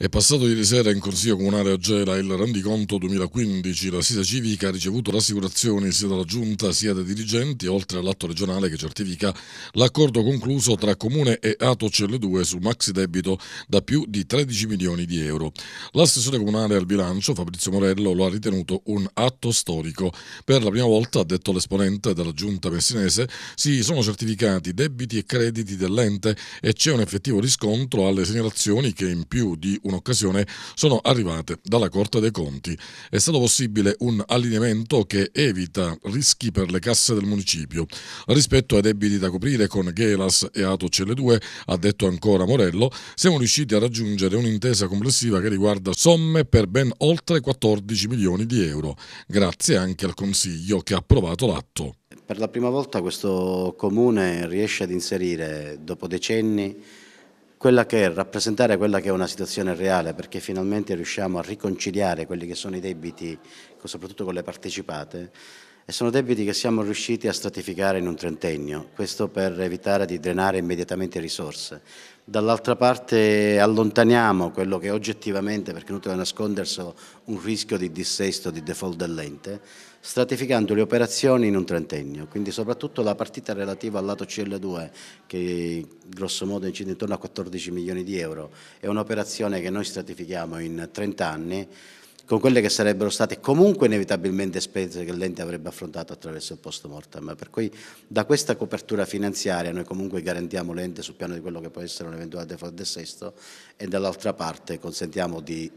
È passato ieri sera in Consiglio Comunale a Gela il rendiconto 2015. La Sita Civica ha ricevuto rassicurazioni sia dalla Giunta sia dai dirigenti, oltre all'atto regionale che certifica l'accordo concluso tra Comune e Atocel 2 sul maxi debito da più di 13 milioni di euro. L'assessore comunale al bilancio, Fabrizio Morello, lo ha ritenuto un atto storico. Per la prima volta, ha detto l'esponente della Giunta messinese, si sono certificati debiti e crediti dell'ente e c'è un effettivo riscontro alle segnalazioni che in più di un un'occasione, sono arrivate dalla Corte dei Conti. È stato possibile un allineamento che evita rischi per le casse del municipio. Rispetto ai debiti da coprire con Gelas e Atocelle 2, ha detto ancora Morello, siamo riusciti a raggiungere un'intesa complessiva che riguarda somme per ben oltre 14 milioni di euro, grazie anche al Consiglio che ha approvato l'atto. Per la prima volta questo comune riesce ad inserire, dopo decenni, quella che è rappresentare quella che è una situazione reale, perché finalmente riusciamo a riconciliare quelli che sono i debiti, soprattutto con le partecipate, e sono debiti che siamo riusciti a stratificare in un trentennio, questo per evitare di drenare immediatamente risorse. Dall'altra parte allontaniamo quello che oggettivamente, perché non deve nascondersi, un rischio di dissesto, di default dell'ente, stratificando le operazioni in un trentennio, quindi soprattutto la partita relativa al lato CL2 che grosso modo incide intorno a 14 milioni di euro, è un'operazione che noi stratifichiamo in 30 anni, con quelle che sarebbero state comunque inevitabilmente spese che l'ente avrebbe affrontato attraverso il post mortem. Per cui da questa copertura finanziaria noi comunque garantiamo l'ente sul piano di quello che può essere un eventuale default sesto e dall'altra parte consentiamo di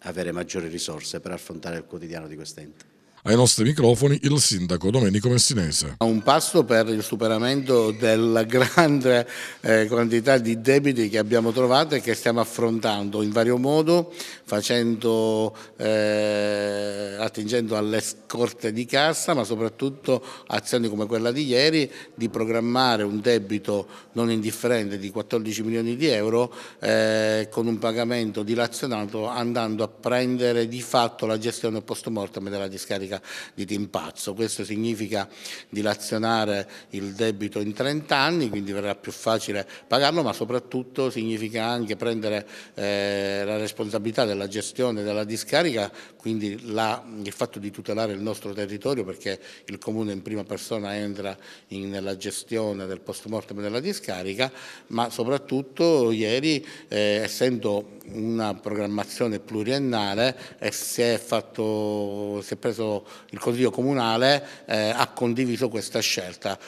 avere maggiori risorse per affrontare il quotidiano di quest'ente. Ai nostri microfoni il sindaco Domenico Messinese. Un passo per il superamento della grande eh, quantità di debiti che abbiamo trovato e che stiamo affrontando in vario modo, facendo, eh, attingendo alle scorte di cassa, ma soprattutto azioni come quella di ieri, di programmare un debito non indifferente di 14 milioni di euro eh, con un pagamento dilazionato andando a prendere di fatto la gestione post mortem della discarica carica di timpazzo. Questo significa dilazionare il debito in 30 anni, quindi verrà più facile pagarlo, ma soprattutto significa anche prendere eh, la responsabilità della gestione della discarica, quindi la, il fatto di tutelare il nostro territorio perché il Comune in prima persona entra in, nella gestione del post mortem della discarica, ma soprattutto ieri, eh, essendo una programmazione pluriennale, eh, si, è fatto, si è preso il Consiglio Comunale eh, ha condiviso questa scelta.